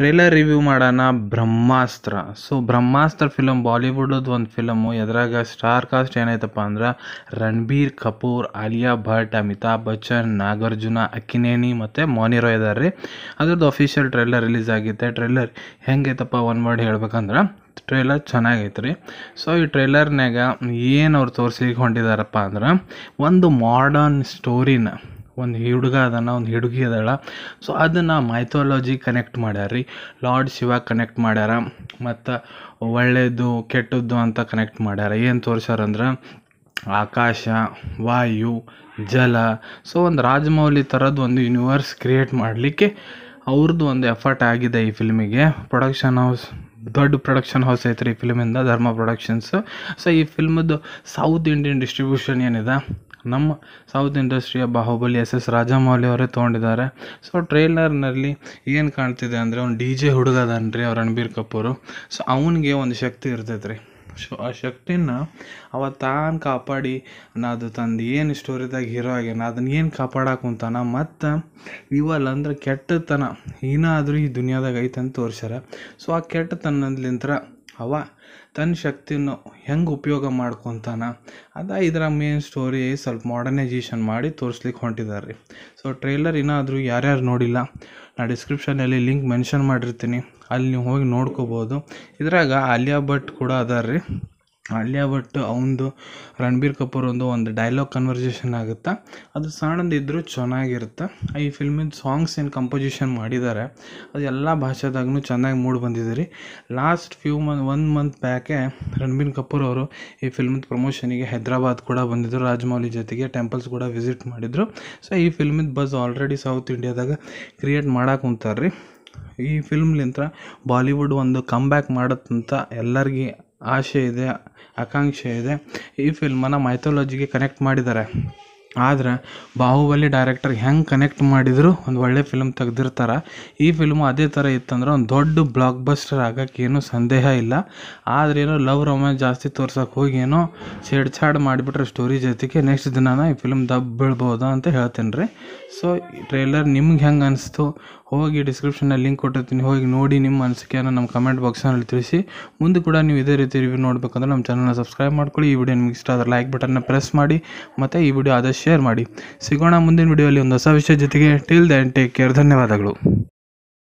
trailer review ಮಾಡೋಣ ಬ್ರಹ್ಮಾಸ್ತ್ರ so ಬ್ರಹ್ಮಾಸ್ತ್ರ film ಬಾಲಿವುಡ್ದು ಒಂದು film ಎದ್ರಾಗ star cast ಏನಾಯ್ತಪ್ಪ ಅಂದ್ರೆ ರಣಬೀರ್ ಕಪೂರ್ ಆಲಿಯಾ ಭಟ್ ಅಮಿತಾಬ್ ಬಚ್ಚನ್ ನಾಗಾರ್ಜುನ ಅಕ್ಕಿನೇನಿ ಮತ್ತು ಮೋನಿರೋ ಇದ್ದಾರೆ ರೀ ಅದ್ರದ್ದು ಅಫಿಷಿಯಲ್ ಟ್ರೇಲರ್ ರಿಲೀಸ್ ಆಗೈತೆ ಟ್ರೇಲರ್ ಹೆಂಗೈತಪ್ಪ ಒನ್ ವರ್ಡ್ ಹೇಳ್ಬೇಕಂದ್ರೆ ಟ್ರೇಲರ್ ಚೆನ್ನಾಗೈತೆ ರೀ ಸೊ ಈ ಟ್ರೇಲರ್ನಾಗ ಏನು ಅವ್ರು ತೋರಿಸಿಕೊಂಡಿದ್ದಾರಪ್ಪ ಅಂದ್ರೆ ಒಂದು ಮಾಡರ್ನ್ ಸ್ಟೋರಿನ ಒಂದು ಹುಡುಗ ಅದಾನ ಒಂದು ಹುಡುಗಿ ಅದಾಳ ಸೊ ಅದನ್ನು ಮೈಥಾಲಜಿ ಕನೆಕ್ಟ್ ಮಾಡ್ಯಾರ ರೀ ಲಾರ್ಡ್ ಶಿವ ಕನೆಕ್ಟ್ ಮಾಡ್ಯಾರ ಮತ್ತು ಒಳ್ಳೆಯದು ಕೆಟ್ಟದ್ದು ಅಂತ ಕನೆಕ್ಟ್ ಮಾಡ್ಯಾರ ಏನು ತೋರ್ಸ್ಯಾರಂದ್ರೆ ಆಕಾಶ ವಾಯು ಜಲ ಸೊ ಒಂದು ರಾಜಮೌಲಿ ಥರದ್ದು ಒಂದು ಯೂನಿವರ್ಸ್ ಕ್ರಿಯೇಟ್ ಮಾಡಲಿಕ್ಕೆ ಅವ್ರದ್ದು ಒಂದು ಎಫರ್ಟ್ ಆಗಿದೆ ಈ ಫಿಲ್ಮಿಗೆ ಪ್ರೊಡಕ್ಷನ್ ಹೌಸ್ ದೊಡ್ಡ ಪ್ರೊಡಕ್ಷನ್ ಹೌಸ್ ಐತ್ರಿ ಈ ಫಿಲ್ಮಿಂದ ಧರ್ಮ ಪ್ರೊಡಕ್ಷನ್ಸ್ ಸೊ ಈ ಫಿಲ್ಮದ್ದು ಸೌತ್ ಇಂಡಿಯನ್ ಡಿಸ್ಟ್ರಿಬ್ಯೂಷನ್ ಏನಿದೆ ನಮ್ಮ ಸೌತ್ ಇಂಡಸ್ಟ್ರಿಯ ಬಾಹುಬಲಿ ಎಸ್ ಎಸ್ ರಾಜಮೌಳಿ ಅವರೇ ತೊಗೊಂಡಿದ್ದಾರೆ ಸೊ ಟ್ರೇಲರ್ನಲ್ಲಿ ಏನು ಕಾಣ್ತಿದೆ ಅಂದರೆ ಅವ್ನು ಡಿ ಜೆ ಹುಡುಗ ಅದಾನೆ ಅವ್ರು ರಣಬೀರ್ ಕಪೂರು ಸೊ ಅವನಿಗೆ ಒಂದು ಶಕ್ತಿ ಇರ್ತೈತೆ ರೀ ಸೊ ಆ ಶಕ್ತಿನ ಅವ ತಾನು ಕಾಪಾಡಿ ಅದು ತಂದು ಏನು ಸ್ಟೋರಿದಾಗ ಹೀರೋ ಆಗ್ಯಾನ ಅದನ್ನ ಏನು ಕಾಪಾಡಕ್ಕೆ ಕುಂತಾನ ಮತ್ತು ಇವಲ್ಲ ಅಂದ್ರೆ ಕೆಟ್ಟತನ ಏನಾದರೂ ಈ ದುನಿಯಾದಾಗ ಐತಂತ ತೋರ್ಸ್ಯಾರ ಸೊ ಆ ಕೆಟ್ಟತನದ್ಲಿಂತ್ರ ಅವ ತನ್ನ ಶಕ್ತಿನ ಹೆಂಗೆ ಉಪಯೋಗ ಮಾಡ್ಕೊತಾನ ಅದ ಇದರ ಮೇನ್ ಸ್ಟೋರಿ ಸ್ವಲ್ಪ ಮಾಡರ್ನೈಜೇಷನ್ ಮಾಡಿ ತೋರಿಸ್ಲಿಕ್ಕೆ ಹೊಂಟಿದ್ದಾರೆ ಸೊ ಟ್ರೈಲರ್ ಏನಾದರೂ ಯಾರ್ಯಾರು ನೋಡಿಲ್ಲ ನಾ ಡಿಸ್ಕ್ರಿಪ್ಷನಲ್ಲಿ ಲಿಂಕ್ ಮೆನ್ಷನ್ ಮಾಡಿರ್ತೀನಿ ಅಲ್ಲಿ ನೀವು ಹೋಗಿ ನೋಡ್ಕೋಬೋದು ಇದ್ರಾಗ ಆಲಿಯಾ ಭಟ್ ಕೂಡ ಅದಾರ ರೀ ಅಲ್ಲೇ ಭಟ್ ಅವನದು ರಣಬೀರ್ ಕಪೂರ್ ಒಂದು ಡೈಲಾಗ್ ಕನ್ವರ್ಸೇಷನ್ ಆಗುತ್ತೆ ಅದು ಇದ್ದರೂ ಚೆನ್ನಾಗಿರುತ್ತೆ ಈ ಫಿಲ್ಮಿನ ಸಾಂಗ್ಸ್ ಏನು ಕಂಪೋಸಿಷನ್ ಮಾಡಿದ್ದಾರೆ ಅದು ಎಲ್ಲ ಭಾಷೆದಾಗೂ ಚೆನ್ನಾಗಿ ಮೂಡಿ ಬಂದಿದೆ ರೀ last few month one month ಬ್ಯಾಕೆ ರಣಬೀರ್ ಕಪೂರ್ ಅವರು ಈ ಫಿಲ್ಮಿನ ಪ್ರಮೋಷನಿಗೆ ಹೈದ್ರಾಬಾದ್ ಕೂಡ ಬಂದಿದ್ದರು ರಾಜಮೌಲಿ ಜೊತೆಗೆ ಟೆಂಪಲ್ಸ್ ಕೂಡ ವಿಸಿಟ್ ಮಾಡಿದರು ಸೊ ಈ ಫಿಲ್ಮಿನ ಬಸ್ ಆಲ್ರೆಡಿ ಸೌತ್ ಇಂಡಿಯಾದಾಗ ಕ್ರಿಯೇಟ್ ಮಾಡಕ್ಕೆ ಕುಂತಾರೆ ರೀ ಈ ಫಿಲ್ಮ್ಲಿಂತ ಬಾಲಿವುಡ್ ಒಂದು ಕಮ್ ಬ್ಯಾಕ್ ಮಾಡತ್ತಂತ ಎಲ್ಲರಿಗೆ ಆಸೆ ಇದೆ ಆಕಾಂಕ್ಷೆ ಇದೆ ಈ ಫಿಲ್ಮನ್ನು ಮೈಥಾಲಜಿಗೆ ಕನೆಕ್ಟ್ ಮಾಡಿದ್ದಾರೆ ಆದರೆ ಬಾಹುಬಲಿ ಡೈರೆಕ್ಟರ್ ಹೆಂಗೆ ಕನೆಕ್ಟ್ ಮಾಡಿದರೂ ಒಂದು ಒಳ್ಳೆ ಫಿಲ್ಮ್ ತೆಗ್ದಿರ್ತಾರೆ ಈ ಫಿಲ್ಮು ಅದೇ ಥರ ಇತ್ತಂದ್ರೆ ಒಂದು ದೊಡ್ಡ ಬ್ಲಾಕ್ ಬಸ್ಟರ್ ಆಗಕ್ಕೆ ಏನೂ ಸಂದೇಹ ಇಲ್ಲ ಆದ್ರೇನೋ ಲವ್ ರೊಮ್ಯಾನ್ಸ್ ಜಾಸ್ತಿ ತೋರ್ಸೋಕೆ ಹೋಗಿ ಏನೋ ಛೇಡ್ಛಾಡ್ ಮಾಡಿಬಿಟ್ರೆ ಸ್ಟೋರಿ ಜೊತೆಗೆ ನೆಕ್ಸ್ಟ್ ದಿನಾನ ಈ ಫಿಲ್ಮ್ ದಬ್ಬ ಅಂತ ಹೇಳ್ತೀನಿ ರೀ ಸೊ ಟ್ರೈಲರ್ ನಿಮ್ಗೆ ಹೆಂಗೆ ಅನಿಸ್ತು ಹೋಗಿ ಡಿಸ್ಕ್ರಿಪ್ಷನಲ್ಲಿ ಲಿಂಕ್ ಕೊಟ್ಟಿರ್ತೀನಿ ಹೋಗಿ ನೋಡಿ ನಿಮ್ಮ ಅನಿಸಿಕೆಯನ್ನು ನಮ್ಮ ಕಮೆಂಟ್ ಬಾಕ್ಸ್ನಲ್ಲಿ ತಿಳಿಸಿ ಮುಂದೆ ಕೂಡ ನೀವು ಇದೇ ರೀತಿ ರಿವ್ಯೂ ನೋಡಬೇಕಂದ್ರೆ ನಮ್ಮ ಚಾನಲ್ನ ಸಬ್ಸ್ಕ್ರೈಬ್ ಮಾಡ್ಕೊಳ್ಳಿ ಈ ವಿಡಿಯೋ ನಿಮ್ಗೆ ಇಷ್ಟ ಆದರೆ ಲೈಕ್ ಬಟನ್ನ ಪ್ರೆಸ್ ಮಾಡಿ ಮತ್ತು ಈ ವಿಡಿಯೋ ಆದಷ್ಟು ಶೇರ್ ಮಾಡಿ ಸಿಗೋಣ ಮುಂದಿನ ವಿಡಿಯೋಲಿ ಒಂದು ಹೊಸ ವಿಷಯ ಜೊತೆಗೆ ಟಿಲ್ ದೆನ್ ಟೇಕ್ ಕೇರ್ ಧನ್ಯವಾದಗಳು